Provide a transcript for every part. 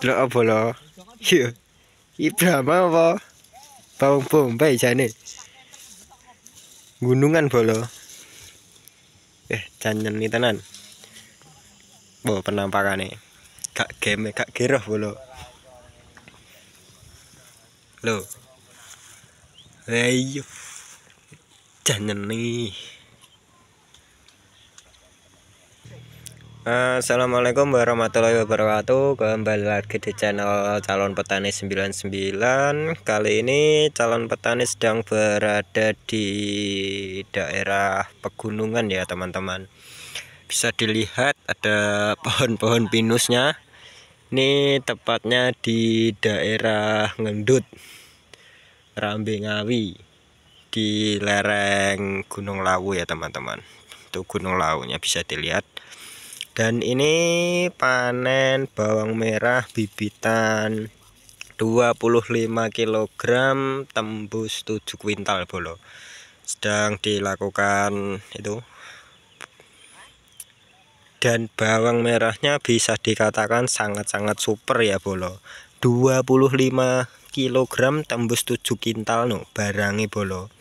Delok apa lo? Yo. Ibrama apa? Bawang bombay jane. Gunungan bolo. Eh, janjen tenan. Bo oh, penampakane. Kak game kak geroh bolo. Lo. Hey. Eh, janjen nih. Eh, Assalamualaikum warahmatullahi wabarakatuh Kembali lagi di channel calon petani 99 Kali ini calon petani sedang berada di daerah pegunungan ya teman-teman Bisa dilihat ada pohon-pohon pinusnya Ini tepatnya di daerah Ngendut Rambe Ngawi Di lereng Gunung Lawu ya teman-teman Itu Gunung Lawunya bisa dilihat dan ini panen bawang merah bibitan 25 kg tembus 7 kuintal bolo sedang dilakukan itu dan bawang merahnya bisa dikatakan sangat-sangat super ya bolo 25 kg tembus 7 kintal no barangi bolo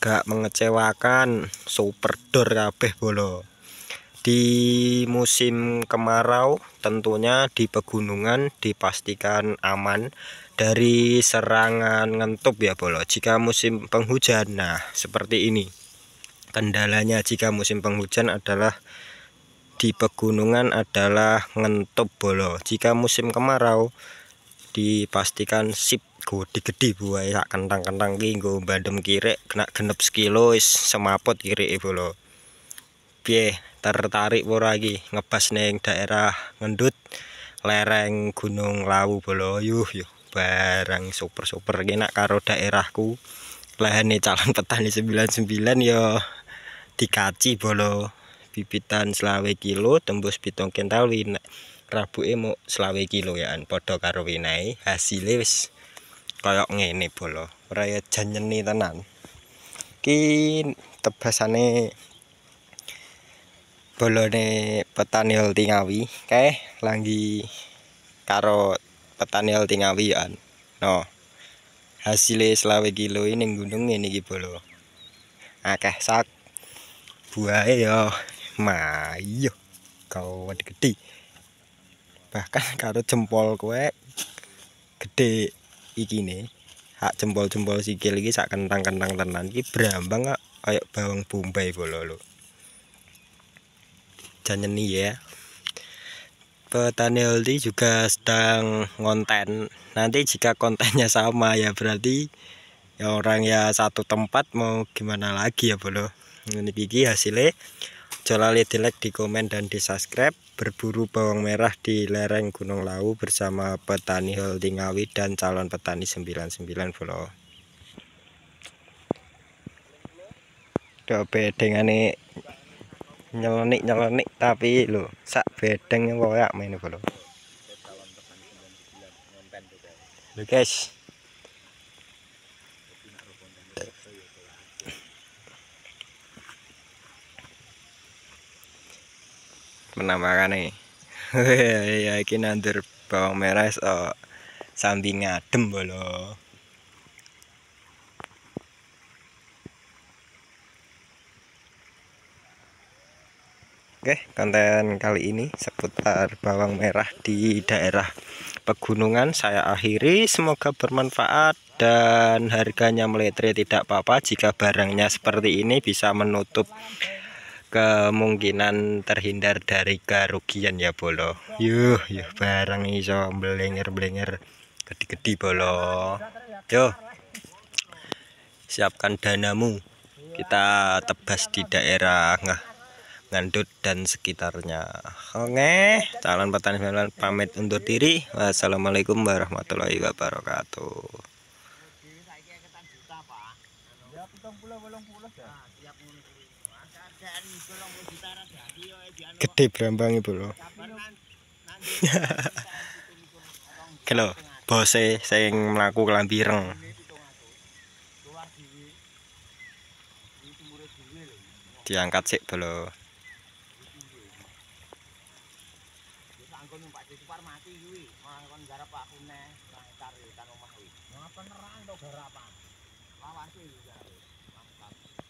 gak mengecewakan super dor kabeh bolo di musim kemarau tentunya di pegunungan dipastikan aman dari serangan ngentup ya bolo jika musim penghujan nah seperti ini kendalanya jika musim penghujan adalah di pegunungan adalah ngentup bolo jika musim kemarau dipastikan sip gede gede buah ya kentang-kentang kinggo badem bandem kirek kena genep sekilo semaput kirek bolo piye tertarik lagi ngebas neng daerah ngendut lereng gunung lawu boloyu yuk bareng super super enak karo daerahku lahan calon petani 99 yo dikaci bolo bibitan selawe kilo tembus pitung kental win rabu emu selawe kilo ya an podo karo winai hasilnya wis koyok ngene bolo raya janjeni tenan kin tebasane bolone petani holti ngawi kayak langgi karo petani holti ngawi yaan. no hasilnya selawe kilo e ini gunung ini gitu akeh sak buah ya mayo kau wadi gede bahkan karo jempol kue gede iki nih hak jempol jempol sikil lagi sak kentang kentang tenan ki berambang kak ayo bawang bombay bolo lo, nih ya petani Holti juga sedang konten nanti jika kontennya sama ya berarti ya orang ya satu tempat mau gimana lagi ya bolo ini gigi hasilnya jolali di like di komen dan di subscribe berburu bawang merah di lereng Gunung Lawu bersama petani Holti Ngawi dan calon petani 99 bolo Dope dengan nyelenik nyelenik tapi lho, sak bedeng yang kaya main bolo lo guys menamakan nih ya ini nandur bawang merah so sambil ngadem bolo Oke, konten kali ini seputar bawang merah di daerah pegunungan saya akhiri. Semoga bermanfaat dan harganya meletri tidak apa-apa jika barangnya seperti ini bisa menutup kemungkinan terhindar dari kerugian ya bolo. Yuh, yuh barang iso belengger blenger gede-gede bolo. Yo. Siapkan danamu. Kita tebas di daerah nggak Nandut dan sekitarnya. Oke, calon petani sembilan pamit untuk diri. Wassalamualaikum warahmatullahi wabarakatuh. Gede berambang ibu lo. Kelo, bose saya yang melakukan kelambireng. Diangkat sih, belum. kon numpak di supar mati kuwi. Orang kon garap aku neh, nang tar omah kuwi. Ngapa nerang to garapan? Lawas iki garap.